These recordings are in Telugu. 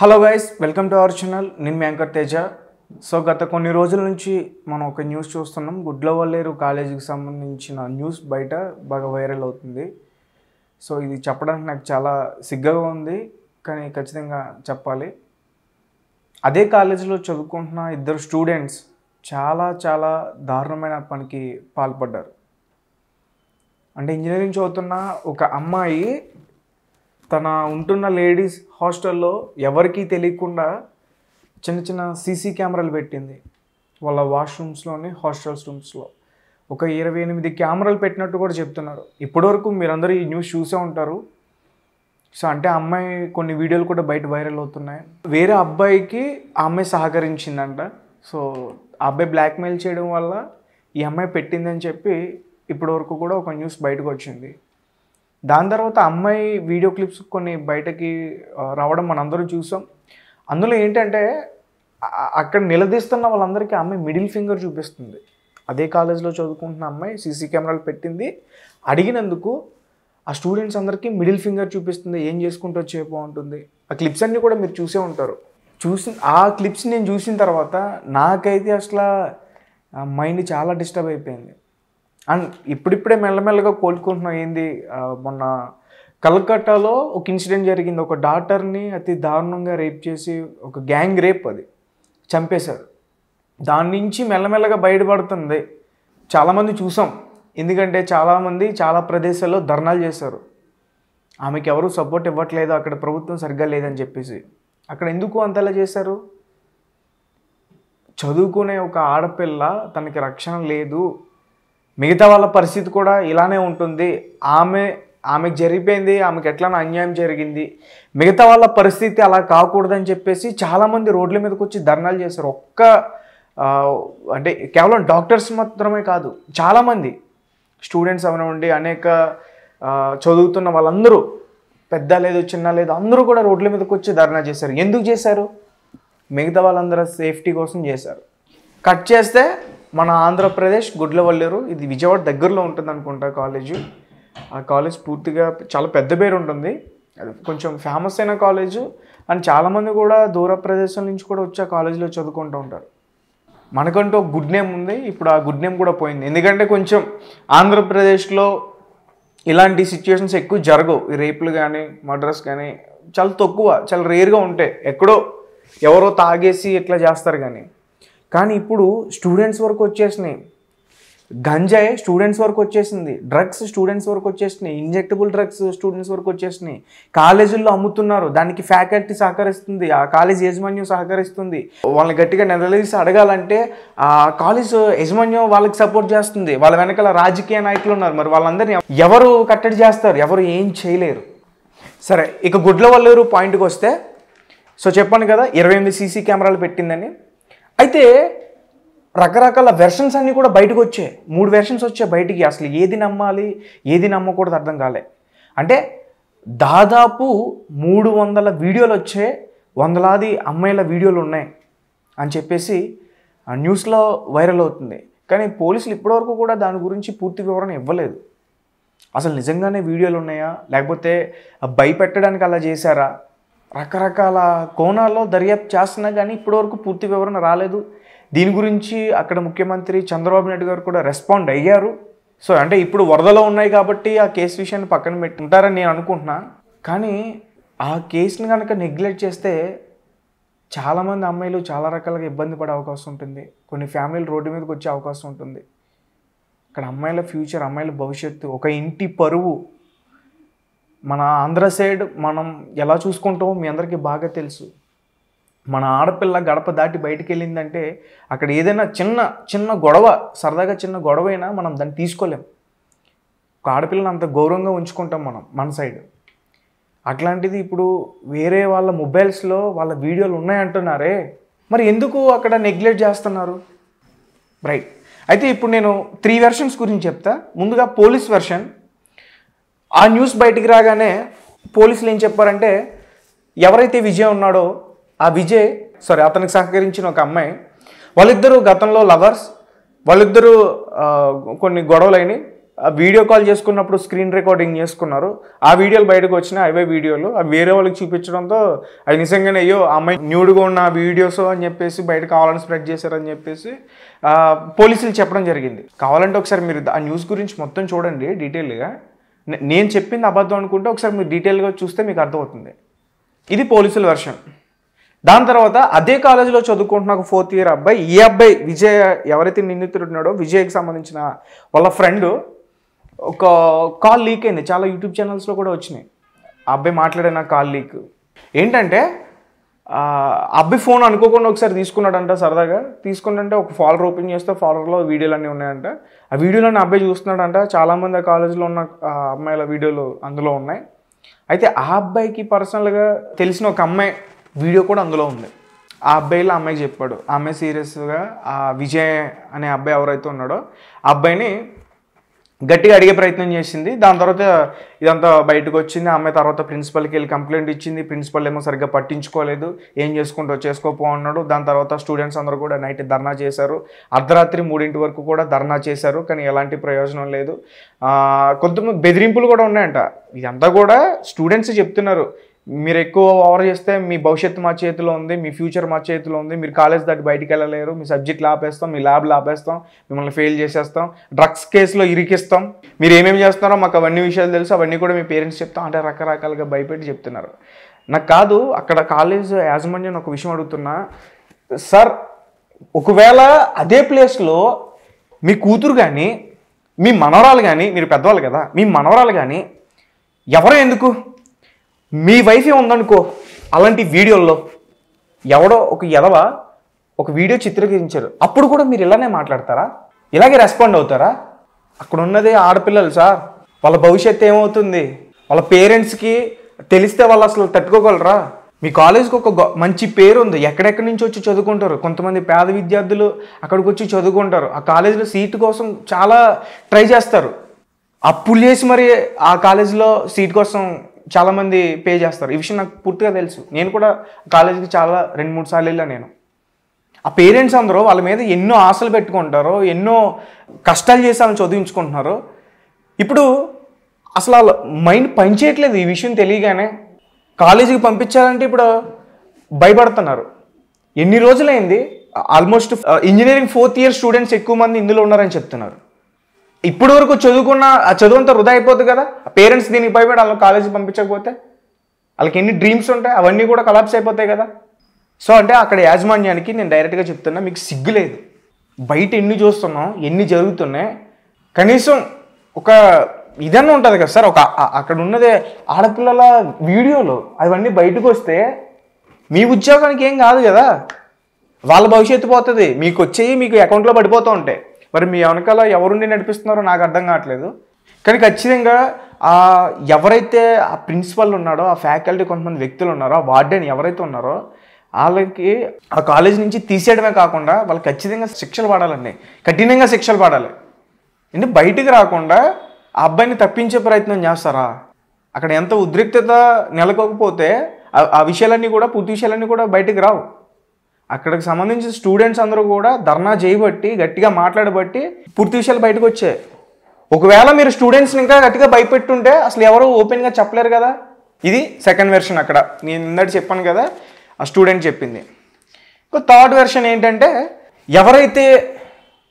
hello guys welcome to our channel నేను మ్యాంకర్ తేజ సో గత కొన్ని రోజుల నుంచి మనం ఒక న్యూస్ చూస్తున్నాం గుడ్లవల్లేరు కాలేజీకి సంబంధించిన న్యూస్ బయట బాగా వైరల్ అవుతుంది సో ఇది చెప్పడానికి నాకు చాలా సిగ్గగా ఉంది కానీ ఖచ్చితంగా చెప్పాలి అదే కాలేజీలో చదువుకుంటున్న ఇద్దరు స్టూడెంట్స్ చాలా చాలా దారుణమైన పనికి పాల్పడ్డారు అంటే ఇంజనీరింగ్ చదువుతున్న ఒక అమ్మాయి తన ఉంటున్న లేడీస్ హాస్టల్లో ఎవరికీ తెలియకుండా చిన్న చిన్న సీసీ కెమెరాలు పెట్టింది వాళ్ళ వాష్రూమ్స్లోని హాస్టల్స్ రూమ్స్లో ఒక ఇరవై ఎనిమిది కెమెరాలు పెట్టినట్టు కూడా చెప్తున్నారు ఇప్పటివరకు మీరందరూ ఈ న్యూస్ చూసే ఉంటారు సో అంటే అమ్మాయి కొన్ని వీడియోలు కూడా బయట వైరల్ అవుతున్నాయి వేరే అబ్బాయికి ఆ అమ్మాయి సహకరించిందంట సో ఆ అబ్బాయి బ్లాక్మెయిల్ చేయడం వల్ల ఈ అమ్మాయి పెట్టిందని చెప్పి ఇప్పటివరకు కూడా ఒక న్యూస్ బయటకు వచ్చింది దాని తర్వాత అమ్మాయి వీడియో క్లిప్స్ కొన్ని బయటకి రావడం మనందరం చూసాం అందులో ఏంటంటే అక్కడ నిలదీస్తున్న వాళ్ళందరికీ అమ్మాయి మిడిల్ ఫింగర్ చూపిస్తుంది అదే కాలేజ్లో చదువుకుంటున్న అమ్మాయి సీసీ కెమెరాలు పెట్టింది అడిగినందుకు ఆ స్టూడెంట్స్ అందరికీ మిడిల్ ఫింగర్ చూపిస్తుంది ఏం చేసుకుంటూ వచ్చే బాగుంటుంది ఆ క్లిప్స్ అన్నీ కూడా మీరు చూసే ఉంటారు చూసిన ఆ క్లిప్స్ నేను చూసిన తర్వాత నాకైతే అసలు మైండ్ చాలా డిస్టర్బ్ అయిపోయింది అండ్ ఇప్పుడిప్పుడే మెల్లమెల్లగా కోలుకుంటున్నాం ఏంది మొన్న కలకట్టాలో ఒక ఇన్సిడెంట్ జరిగింది ఒక డాటర్ని అతి దారుణంగా రేప్ చేసి ఒక గ్యాంగ్ రేప్ అది చంపేశారు దాని నుంచి మెల్లమెల్లగా బయటపడుతుంది చాలామంది చూసాం ఎందుకంటే చాలామంది చాలా ప్రదేశాల్లో ధర్నాలు చేశారు ఆమెకి ఎవరు సపోర్ట్ ఇవ్వట్లేదు అక్కడ ప్రభుత్వం సరిగ్గా లేదని చెప్పేసి అక్కడ ఎందుకు అంతలా చేశారు చదువుకునే ఒక ఆడపిల్ల తనకి రక్షణ లేదు మిగతా వాళ్ళ పరిస్థితి కూడా ఇలానే ఉంటుంది ఆమె ఆమెకు జరిగిపోయింది ఆమెకు ఎట్లా అన్యాయం జరిగింది మిగతా వాళ్ళ పరిస్థితి అలా కాకూడదని చెప్పేసి చాలామంది రోడ్ల మీదకి వచ్చి ధర్నాలు చేశారు ఒక్క అంటే కేవలం డాక్టర్స్ మాత్రమే కాదు చాలామంది స్టూడెంట్స్ అవనివ్వండి అనేక చదువుతున్న వాళ్ళందరూ పెద్ద లేదు చిన్న లేదు అందరూ కూడా రోడ్ల మీదకి వచ్చి ధర్నా చేశారు ఎందుకు చేశారు మిగతా వాళ్ళందరూ సేఫ్టీ కోసం చేశారు కట్ చేస్తే మన ఆంధ్రప్రదేశ్ గుడ్లవల్లేరు ఇది విజయవాడ దగ్గరలో ఉంటుంది అనుకుంటా కాలేజీ ఆ కాలేజ్ పూర్తిగా చాలా పెద్ద పేరు ఉంటుంది కొంచెం ఫేమస్ అయిన కాలేజు అండ్ చాలామంది కూడా దూర ప్రదేశం నుంచి కూడా వచ్చి ఆ కాలేజీలో చదువుకుంటూ ఉంటారు మనకంటూ గుడ్ నేమ్ ఉంది ఇప్పుడు ఆ గుడ్ నేమ్ కూడా పోయింది ఎందుకంటే కొంచెం ఆంధ్రప్రదేశ్లో ఇలాంటి సిచ్యువేషన్స్ ఎక్కువ జరగవు ఈ రేపులు కానీ మడ్రస్ కానీ చాలా తక్కువ చాలా రేర్గా ఉంటాయి ఎక్కడో ఎవరో తాగేసి ఇట్లా చేస్తారు కానీ కానీ ఇప్పుడు స్టూడెంట్స్ వరకు వచ్చేసినాయి గంజాయి స్టూడెంట్స్ వరకు వచ్చేసింది డ్రగ్స్ స్టూడెంట్స్ వరకు వచ్చేసినాయి ఇంజెక్టబుల్ డ్రగ్స్ స్టూడెంట్స్ వరకు వచ్చేసినాయి కాలేజీల్లో అమ్ముతున్నారు దానికి ఫ్యాకల్టీ సహకరిస్తుంది ఆ కాలేజ్ యజమాన్యం సహకరిస్తుంది వాళ్ళని గట్టిగా నిలదీసి అడగాలంటే ఆ కాలేజ్ యజమాన్యం వాళ్ళకి సపోర్ట్ చేస్తుంది వాళ్ళ వెనకాల రాజకీయ నాయకులు ఉన్నారు మరి వాళ్ళందరినీ ఎవరు కట్టడి చేస్తారు ఎవరు ఏం చేయలేరు సరే ఇక గుడ్ల వల్లేరు పాయింట్కి వస్తే సో చెప్పాను కదా ఇరవై ఎనిమిది సీసీ కెమెరాలు పెట్టిందని అయితే రకరకాల వెర్షన్స్ అన్నీ కూడా బయటకు వచ్చాయి మూడు వెర్షన్స్ వచ్చాయి బయటికి అసలు ఏది నమ్మాలి ఏది నమ్మకూడదు అర్థం కాలే అంటే దాదాపు మూడు వందల వీడియోలు వచ్చే వందలాది అమ్మాయిల వీడియోలు ఉన్నాయి అని చెప్పేసి న్యూస్లో వైరల్ అవుతుంది కానీ పోలీసులు ఇప్పటివరకు కూడా దాని గురించి పూర్తి వివరణ ఇవ్వలేదు అసలు నిజంగానే వీడియోలు ఉన్నాయా లేకపోతే భయపెట్టడానికి అలా చేశారా రకరకాల కోణాల్లో దర్యాప్తు చేస్తున్నా కానీ ఇప్పటివరకు పూర్తి వివరణ రాలేదు దీని గురించి అక్కడ ముఖ్యమంత్రి చంద్రబాబు నాయుడు గారు కూడా రెస్పాండ్ అయ్యారు సో అంటే ఇప్పుడు వరదలో ఉన్నాయి కాబట్టి ఆ కేసు విషయాన్ని పక్కన పెట్టుకుంటారని నేను అనుకుంటున్నా కానీ ఆ కేసుని కనుక నెగ్లెక్ట్ చేస్తే చాలామంది అమ్మాయిలు చాలా రకాలుగా ఇబ్బంది పడే అవకాశం ఉంటుంది కొన్ని ఫ్యామిలీలు రోడ్డు మీదకి వచ్చే అవకాశం ఉంటుంది అక్కడ అమ్మాయిల ఫ్యూచర్ అమ్మాయిల భవిష్యత్తు ఒక ఇంటి పరువు మన ఆంధ్ర సైడ్ మనం ఎలా చూసుకుంటామో మీ అందరికీ బాగా తెలుసు మన ఆడపిల్ల గడప దాటి బయటికి వెళ్ళిందంటే అక్కడ ఏదైనా చిన్న చిన్న గొడవ సరదాగా చిన్న గొడవ అయినా మనం దాన్ని తీసుకోలేం ఒక ఆడపిల్లని అంత గౌరవంగా ఉంచుకుంటాం మనం మన సైడ్ అట్లాంటిది ఇప్పుడు వేరే వాళ్ళ మొబైల్స్లో వాళ్ళ వీడియోలు ఉన్నాయంటున్నారే మరి ఎందుకు అక్కడ నెగ్లెక్ట్ చేస్తున్నారు రైట్ అయితే ఇప్పుడు నేను త్రీ వెర్షన్స్ గురించి చెప్తా ముందుగా పోలీస్ వెర్షన్ ఆ న్యూస్ బయటికి రాగానే పోలీసులు ఏం చెప్పారంటే ఎవరైతే విజయ్ ఉన్నాడో ఆ విజయ్ సారీ అతనికి సహకరించిన ఒక అమ్మాయి వాళ్ళిద్దరూ గతంలో లవర్స్ వాళ్ళిద్దరూ కొన్ని గొడవలైన వీడియో కాల్ చేసుకున్నప్పుడు స్క్రీన్ రికార్డింగ్ చేసుకున్నారు ఆ వీడియోలు బయటకు వచ్చిన అవే వీడియోలు అవి వేరే వాళ్ళకి చూపించడంతో అది నిజంగానే అయ్యో అమ్మాయి న్యూడ్గా ఉన్న వీడియోస్ అని చెప్పేసి బయట కావాలని స్ప్రెడ్ చేశారని చెప్పేసి పోలీసులు చెప్పడం జరిగింది కావాలంటే ఒకసారి మీరు ఆ న్యూస్ గురించి మొత్తం చూడండి డీటెయిల్గా నేను చెప్పింది అబద్ధం అనుకుంటే ఒకసారి మీరు డీటెయిల్గా చూస్తే మీకు అర్థమవుతుంది ఇది పోలీసుల వర్షన్ దాని తర్వాత అదే కాలేజీలో చదువుకుంటున్న ఒక ఫోర్త్ ఇయర్ అబ్బాయి ఈ అబ్బాయి విజయ్ ఎవరైతే నిందితుడు ఉన్నాడో విజయ్కి సంబంధించిన వాళ్ళ ఫ్రెండ్ ఒక కాల్ లీక్ అయింది చాలా యూట్యూబ్ ఛానల్స్లో కూడా వచ్చినాయి ఆ అబ్బాయి మాట్లాడిన కాల్ లీక్ ఏంటంటే అబ్బి ఫోన్ అనుకోకుండా ఒకసారి తీసుకున్నాడంట సరదాగా తీసుకుంటే ఒక ఫాలర్ ఓపెన్ చేస్తే ఫాలర్లో వీడియోలు అన్నీ ఉన్నాయంట ఆ వీడియోలన్నీ అబ్బాయి చూస్తున్నాడంట చాలామంది ఆ కాలేజీలో ఉన్న అమ్మాయిల వీడియోలు అందులో ఉన్నాయి అయితే ఆ అబ్బాయికి పర్సనల్గా తెలిసిన ఒక అమ్మాయి వీడియో కూడా అందులో ఉంది ఆ అబ్బాయిలో అమ్మాయి చెప్పాడు ఆ అమ్మాయి సీరియస్గా ఆ విజయ్ అనే అబ్బాయి ఎవరైతే ఉన్నాడో అబ్బాయిని గట్టిగా అడిగే ప్రయత్నం చేసింది దాని తర్వాత ఇదంతా బయటకు వచ్చింది ఆమె తర్వాత ప్రిన్సిపల్కి వెళ్ళి కంప్లైంట్ ఇచ్చింది ప్రిన్సిపల్ ఏమో సరిగ్గా పట్టించుకోలేదు ఏం చేసుకుంటూ చేసుకోపో అన్నాడు దాని తర్వాత స్టూడెంట్స్ అందరూ కూడా నైట్ ధర్నా చేశారు అర్ధరాత్రి మూడింటి వరకు కూడా ధర్నా చేశారు కానీ ఎలాంటి ప్రయోజనం లేదు కొంతమంది బెదిరింపులు కూడా ఉన్నాయంట ఇదంతా కూడా స్టూడెంట్స్ చెప్తున్నారు మీరు ఎక్కువ ఓవర్ చేస్తే మీ భవిష్యత్తు మా చేతిలో ఉంది మీ ఫ్యూచర్ మా చేతిలో ఉంది మీరు కాలేజ్ దాటి బయటికి వెళ్ళలేరు మీ సబ్జెక్టులు ఆపేస్తాం మీ ల్యాబ్లు ఆపేస్తాం మిమ్మల్ని ఫెయిల్ చేసేస్తాం డ్రగ్స్ కేసులో ఇరికిస్తాం మీరు ఏమేమి చేస్తున్నారో మాకు అవన్నీ విషయాలు తెలుసు అవన్నీ కూడా మీ పేరెంట్స్ చెప్తాం అంటే రకరకాలుగా భయపెట్టి చెప్తున్నారు నాకు కాదు అక్కడ కాలేజ్ యాజమాన్యం ఒక విషయం అడుగుతున్నా సార్ ఒకవేళ అదే ప్లేస్లో మీ కూతురు కానీ మీ మనవరాలు కానీ మీరు పెద్దవాళ్ళు కదా మీ మనవరాలు కానీ ఎవరో ఎందుకు మీ వైఫే ఉందనుకో అలాంటి వీడియోల్లో ఎవడో ఒక ఎదవ ఒక వీడియో చిత్రీకరించారు అప్పుడు కూడా మీరు ఇలానే మాట్లాడతారా ఇలాగే రెస్పాండ్ అవుతారా అక్కడ ఉన్నది ఆడపిల్లలు సార్ వాళ్ళ భవిష్యత్తు ఏమవుతుంది వాళ్ళ పేరెంట్స్కి తెలిస్తే వాళ్ళు అసలు తట్టుకోగలరా మీ కాలేజ్కి ఒక మంచి పేరు ఉంది ఎక్కడెక్కడి నుంచి వచ్చి చదువుకుంటారు కొంతమంది పేద విద్యార్థులు అక్కడికి వచ్చి చదువుకుంటారు ఆ కాలేజీలో సీటు కోసం చాలా ట్రై చేస్తారు అప్పులు చేసి మరి ఆ కాలేజీలో సీట్ కోసం చాలామంది పే చేస్తారు ఈ విషయం నాకు పూర్తిగా తెలుసు నేను కూడా కాలేజీకి చాలా రెండు మూడు సార్లు వెళ్ళాను నేను ఆ పేరెంట్స్ అందరూ వాళ్ళ మీద ఎన్నో ఆశలు పెట్టుకుంటారో ఎన్నో కష్టాలు చేసి వాళ్ళని చదివించుకుంటున్నారు ఇప్పుడు అసలు వాళ్ళ మైండ్ పనిచేయట్లేదు ఈ విషయం తెలియగానే కాలేజీకి పంపించాలంటే ఇప్పుడు భయపడుతున్నారు ఎన్ని రోజులైంది almost engineering fourth year students ఎక్కువ మంది ఇందులో ఉన్నారని చెప్తున్నారు ఇప్పుడు వరకు చదువుకున్న ఆ చదువు అంతా వృధా అయిపోతుంది కదా పేరెంట్స్ దీనికి పైపడి వాళ్ళు కాలేజీ పంపించకపోతే వాళ్ళకి ఎన్ని డ్రీమ్స్ ఉంటాయి అవన్నీ కూడా కలాప్స్ అయిపోతాయి కదా సో అంటే అక్కడ యాజమాన్యానికి నేను డైరెక్ట్గా చెప్తున్నా మీకు సిగ్గులేదు బయట ఎన్ని చూస్తున్నాం ఎన్ని జరుగుతున్నాయి కనీసం ఒక ఇదన్నీ ఉంటుంది కదా సార్ ఒక అక్కడ ఉన్నదే ఆడపిల్లల వీడియోలు అవన్నీ బయటకు వస్తే మీ ఉద్యోగానికి ఏం కాదు కదా వాళ్ళ భవిష్యత్తు పోతుంది మీకు వచ్చేవి మీకు అకౌంట్లో పడిపోతూ ఉంటాయి మరి మీ వెనకాల ఎవరుండి నడిపిస్తున్నారో నాకు అర్థం కావట్లేదు కానీ ఖచ్చితంగా ఎవరైతే ఆ ప్రిన్సిపల్ ఉన్నాడో ఆ ఫ్యాకల్టీ కొంతమంది వ్యక్తులు ఉన్నారో ఆ వార్డెన్ ఎవరైతే ఉన్నారో వాళ్ళకి ఆ కాలేజ్ నుంచి తీసేయడమే కాకుండా వాళ్ళు ఖచ్చితంగా శిక్షలు పడాలండి కఠినంగా శిక్షలు పడాలి అంటే బయటికి రాకుండా ఆ అబ్బాయిని తప్పించే ప్రయత్నం చేస్తారా అక్కడ ఎంత ఉద్రిక్తత నెలకొకపోతే ఆ విషయాలన్నీ కూడా పూర్తి విషయాలన్నీ కూడా బయటకు రావు అక్కడికి సంబంధించిన స్టూడెంట్స్ అందరూ కూడా ధర్నా చేయబట్టి గట్టిగా మాట్లాడబట్టి పూర్తి విషయాలు బయటకు వచ్చాయి ఒకవేళ మీరు స్టూడెంట్స్ని ఇంకా గట్టిగా భయపెట్టుంటే అసలు ఎవరు ఓపెన్గా చెప్పలేరు కదా ఇది సెకండ్ వెర్షన్ అక్కడ నేను ఇందటి చెప్పాను కదా ఆ స్టూడెంట్ చెప్పింది ఇంకా థర్డ్ వెర్షన్ ఏంటంటే ఎవరైతే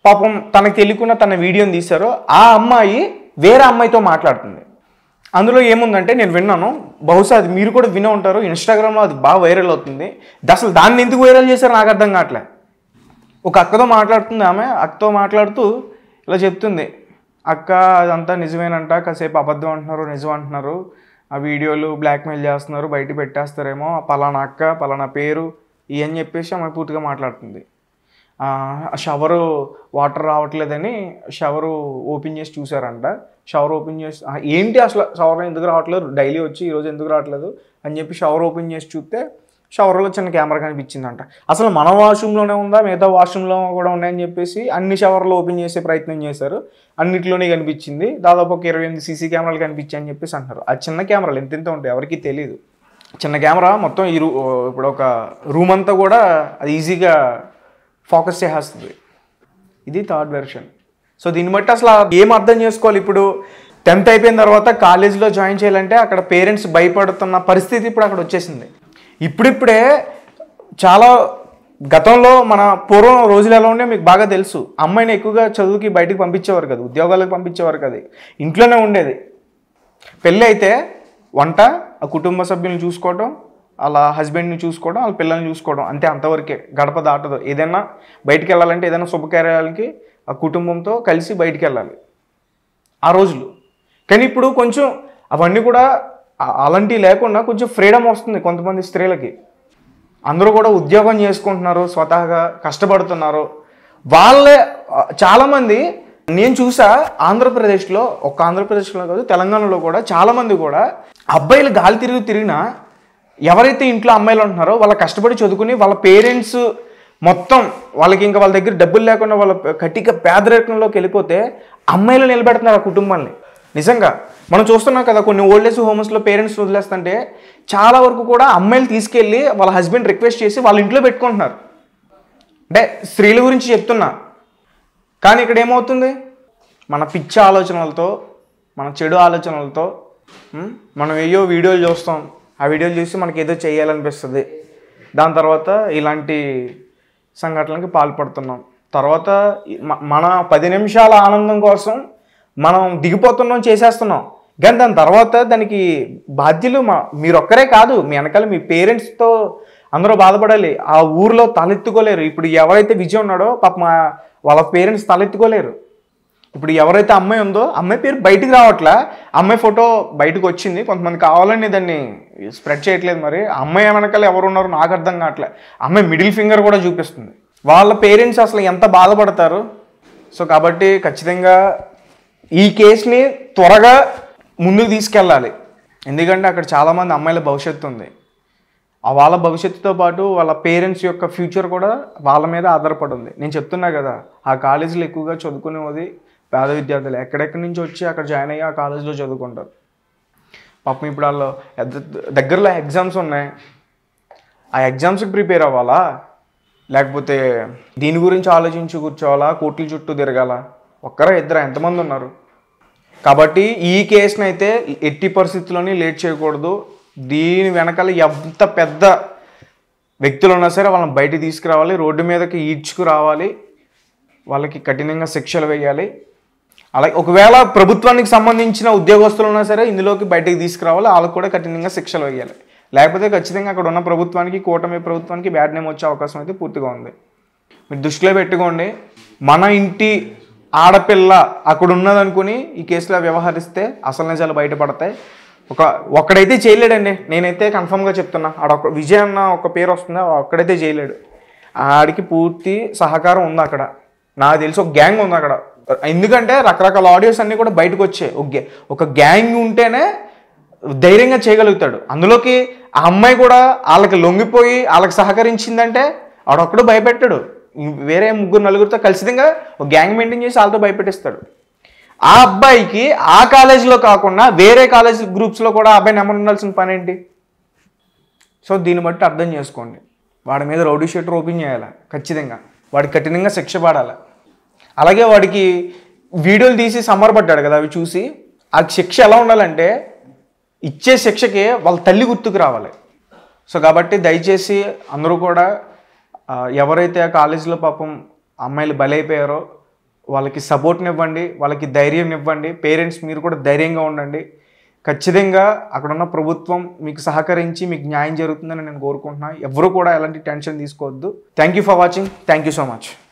పాపం తనకు తెలియకుండా తన వీడియోని తీశారో ఆ అమ్మాయి వేరే అమ్మాయితో మాట్లాడుతుంది అందులో ఏముందంటే నేను విన్నాను బహుశా అది మీరు కూడా వినే ఉంటారు ఇన్స్టాగ్రామ్లో అది బాగా వైరల్ అవుతుంది అసలు దాన్ని ఎందుకు వైరల్ చేశారు నాకు అర్థం కావట్లే ఒక అక్కతో మాట్లాడుతుంది ఆమె అక్కతో మాట్లాడుతూ ఇలా చెప్తుంది అక్క అదంతా నిజమేనంట కాసేపు అబద్ధం అంటున్నారు నిజం అంటున్నారు ఆ వీడియోలు బ్లాక్మెయిల్ చేస్తున్నారు బయట పెట్టేస్తారేమో పలానా అక్క పలానా పేరు ఇవని చెప్పేసి ఆమె పూర్తిగా మాట్లాడుతుంది షవరు వాటర్ రావట్లేదని షవరు ఓపెన్ చేసి చూసారంట షవర్ ఓపెన్ చేసి ఏంటి అసలు షవర్లో ఎందుకు రావట్లేదు డైలీ వచ్చి ఈరోజు ఎందుకు రావట్లేదు అని చెప్పి షవర్ ఓపెన్ చేసి చూస్తే షవర్లో చిన్న కెమెరా కనిపించిందంట అసలు మన వాష్రూమ్లోనే ఉందా మిగతా వాష్రూమ్లో కూడా ఉన్నాయని చెప్పేసి అన్ని షవర్లు ఓపెన్ చేసే ప్రయత్నం చేశారు అన్నిట్లోనే కనిపించింది దాదాపు ఒక ఇరవై ఎనిమిది సీసీ కెమెరాలు కనిపించాయి అని చెప్పేసి అంటారు ఆ చిన్న కెమెరాలు ఎంత ఎంత ఉంటాయి ఎవరికి తెలియదు చిన్న కెమెరా మొత్తం ఈ రూ ఇప్పుడు ఒక రూమ్ అంతా కూడా అది ఈజీగా ఫోకస్ చేసేస్తుంది ఇది థర్డ్ వెర్షన్ సో దీన్ని బట్టి అసలు ఏం అర్థం చేసుకోవాలి ఇప్పుడు టెన్త్ అయిపోయిన తర్వాత కాలేజీలో జాయిన్ చేయాలంటే అక్కడ పేరెంట్స్ భయపడుతున్న పరిస్థితి ఇప్పుడు అక్కడ వచ్చేసింది ఇప్పుడిప్పుడే చాలా గతంలో మన పూర్వం రోజులు ఎలా మీకు బాగా తెలుసు అమ్మాయిని ఎక్కువగా చదువుకి బయటకు పంపించేవారు కదా ఉద్యోగాలకు పంపించేవారు కదా ఇంట్లోనే ఉండేది పెళ్ళి అయితే వంట ఆ కుటుంబ సభ్యులను చూసుకోవడం వాళ్ళ హస్బెండ్ని చూసుకోవడం వాళ్ళ పిల్లల్ని చూసుకోవడం అంతే అంతవరకే గడప దాటదు ఏదైనా బయటికి వెళ్ళాలంటే ఏదైనా శుభకార్యాలకి ఆ కుటుంబంతో కలిసి బయటికి వెళ్ళాలి ఆ రోజులు కానీ ఇప్పుడు కొంచెం అవన్నీ కూడా అలాంటివి లేకుండా కొంచెం ఫ్రీడమ్ వస్తుంది కొంతమంది స్త్రీలకి అందరూ కూడా ఉద్యోగం చేసుకుంటున్నారు స్వతహాగా కష్టపడుతున్నారు వాళ్ళే చాలామంది నేను చూసా ఆంధ్రప్రదేశ్లో ఒక్క ఆంధ్రప్రదేశ్లో కాదు తెలంగాణలో కూడా చాలామంది కూడా అబ్బాయిలు గాలి తిరిగి తిరిగినా ఎవరైతే ఇంట్లో అమ్మాయిలు ఉంటున్నారో వాళ్ళ కష్టపడి చదువుకుని వాళ్ళ పేరెంట్స్ మొత్తం వాళ్ళకి ఇంకా వాళ్ళ దగ్గర డబ్బులు లేకుండా వాళ్ళ కటిక పేదరికంలోకి వెళ్ళిపోతే అమ్మాయిలు నిలబెడుతున్నారు ఆ కుటుంబాన్ని నిజంగా మనం చూస్తున్నాం కదా కొన్ని ఓల్డ్ ఏజ్ హోమ్స్లో పేరెంట్స్ వదిలేస్తుంటే చాలా వరకు కూడా అమ్మాయిలు తీసుకెళ్ళి వాళ్ళ హస్బెండ్ రిక్వెస్ట్ చేసి వాళ్ళ ఇంట్లో పెట్టుకుంటున్నారు అంటే స్త్రీల గురించి చెప్తున్నా కానీ ఇక్కడ ఏమవుతుంది మన పిచ్చ ఆలోచనలతో మన చెడు ఆలోచనలతో మనం ఏయో వీడియోలు చూస్తాం ఆ వీడియోలు చూసి మనకి ఏదో చేయాలనిపిస్తుంది దాని తర్వాత ఇలాంటి సంఘటనలకు పాల్పడుతున్నాం తర్వాత మన పది నిమిషాల ఆనందం కోసం మనం దిగిపోతున్నాం చేసేస్తున్నాం కానీ దాని తర్వాత దానికి బాధ్యులు మా మీరొక్కరే కాదు మీ వెనకాల మీ పేరెంట్స్తో అందరూ బాధపడాలి ఆ ఊర్లో తలెత్తుకోలేరు ఇప్పుడు ఎవరైతే విజయం ఉన్నాడో పాప మా వాళ్ళ పేరెంట్స్ తలెత్తుకోలేరు ఇప్పుడు ఎవరైతే అమ్మాయి ఉందో అమ్మాయి పేరు బయటికి రావట్లే అమ్మాయి ఫోటో బయటకు వచ్చింది కొంతమంది కావాలని దాన్ని స్ప్రెడ్ చేయట్లేదు మరి అమ్మాయి వెనకాల ఎవరు ఉన్నారో నాకు అర్థం కావట్లే అమ్మాయి మిడిల్ ఫింగర్ కూడా చూపిస్తుంది వాళ్ళ పేరెంట్స్ అసలు ఎంత బాధపడతారు సో కాబట్టి ఖచ్చితంగా ఈ కేసుని త్వరగా ముందుకు తీసుకెళ్ళాలి ఎందుకంటే అక్కడ చాలామంది అమ్మాయిల భవిష్యత్తు ఉంది వాళ్ళ భవిష్యత్తుతో పాటు వాళ్ళ పేరెంట్స్ యొక్క ఫ్యూచర్ కూడా వాళ్ళ మీద ఆధారపడి ఉంది నేను చెప్తున్నా కదా ఆ కాలేజీలు ఎక్కువగా చదువుకునేది పేద విద్యార్థులు ఎక్కడెక్కడి నుంచి వచ్చి అక్కడ జాయిన్ అయ్యి ఆ కాలేజీలో చదువుకుంటారు పాపం ఇప్పుడు వాళ్ళు దగ్గరలో ఎగ్జామ్స్ ఉన్నాయి ఆ ఎగ్జామ్స్కి ప్రిపేర్ అవ్వాలా లేకపోతే దీని గురించి ఆలోచించి కూర్చోవాలా కోట్ల చుట్టూ తిరగాల ఒక్కరా ఇద్దరు ఎంతమంది ఉన్నారు కాబట్టి ఈ కేసును అయితే ఎట్టి పరిస్థితుల్లోనే లేట్ చేయకూడదు దీని వెనకాల ఎంత పెద్ద వ్యక్తులు ఉన్నా సరే వాళ్ళని బయట తీసుకురావాలి రోడ్డు మీదకి ఈడ్చుకురావాలి వాళ్ళకి కఠినంగా శిక్షలు వేయాలి అలాగే ఒకవేళ ప్రభుత్వానికి సంబంధించిన ఉద్యోగస్తులు ఉన్నా సరే ఇందులోకి బయటకు తీసుకురావాలి వాళ్ళకు కూడా కఠినంగా శిక్షలు వేయాలి లేకపోతే ఖచ్చితంగా అక్కడ ఉన్న ప్రభుత్వానికి కూటమి ప్రభుత్వానికి బ్యాడ్ నేమ్ వచ్చే అవకాశం అయితే పూర్తిగా ఉంది మీరు దృష్టిలో పెట్టుకోండి మన ఇంటి ఆడపిల్ల అక్కడ ఉన్నదనుకుని ఈ కేసులో వ్యవహరిస్తే అసలు నిజాలు బయటపడతాయి ఒక ఒక్కడైతే చేయలేడండి నేనైతే కన్ఫర్మ్గా చెప్తున్నా ఒక విజయ్ అన్న ఒక పేరు వస్తుంది ఒక్కడైతే చేయలేడు ఆడికి పూర్తి సహకారం ఉంది అక్కడ నాకు తెలిసి ఒక గ్యాంగ్ ఉంది అక్కడ ఎందుకంటే రకరకాల ఆడియోస్ అన్నీ కూడా బయటకు వచ్చాయి ఒక గ్యాంగ్ ఉంటేనే ధైర్యంగా చేయగలుగుతాడు అందులోకి ఆ అమ్మాయి కూడా వాళ్ళకి లొంగిపోయి వాళ్ళకి సహకరించిందంటే ఆడొక్కడు భయపెట్టాడు వేరే ముగ్గురు నలుగురితో కలిసిందిగా ఒక గ్యాంగ్ మెయింటైన్ చేసి వాళ్ళతో భయపెట్టిస్తాడు ఆ అబ్బాయికి ఆ కాలేజీలో కాకుండా వేరే కాలేజ్ గ్రూప్స్లో కూడా అబ్బాయి నెంబర్ ఉండాల్సిన పని ఏంటి సో దీన్ని బట్టి అర్థం చేసుకోండి వాడి మీద రౌడీ షీటర్ ఓపెన్ చేయాలి ఖచ్చితంగా వాడికి కఠినంగా శిక్ష పడాలి అలాగే వాడికి వీడియోలు తీసి సమ్మరపడ్డాడు కదా అవి చూసి ఆ శిక్ష ఎలా ఉండాలంటే ఇచ్చే శిక్షకి వాళ్ళ తల్లి గుర్తుకు రావాలి సో కాబట్టి దయచేసి అందరూ కూడా ఎవరైతే ఆ కాలేజీలో పాపం అమ్మాయిలు బలైపోయారో వాళ్ళకి సపోర్ట్ని ఇవ్వండి వాళ్ళకి ధైర్యం ఇవ్వండి పేరెంట్స్ మీరు కూడా ధైర్యంగా ఉండండి ఖచ్చితంగా అక్కడున్న ప్రభుత్వం మీకు సహకరించి మీకు న్యాయం జరుగుతుందని నేను కోరుకుంటున్నాను ఎవరు కూడా ఎలాంటి టెన్షన్ తీసుకోవద్దు thank you for watching thank you so much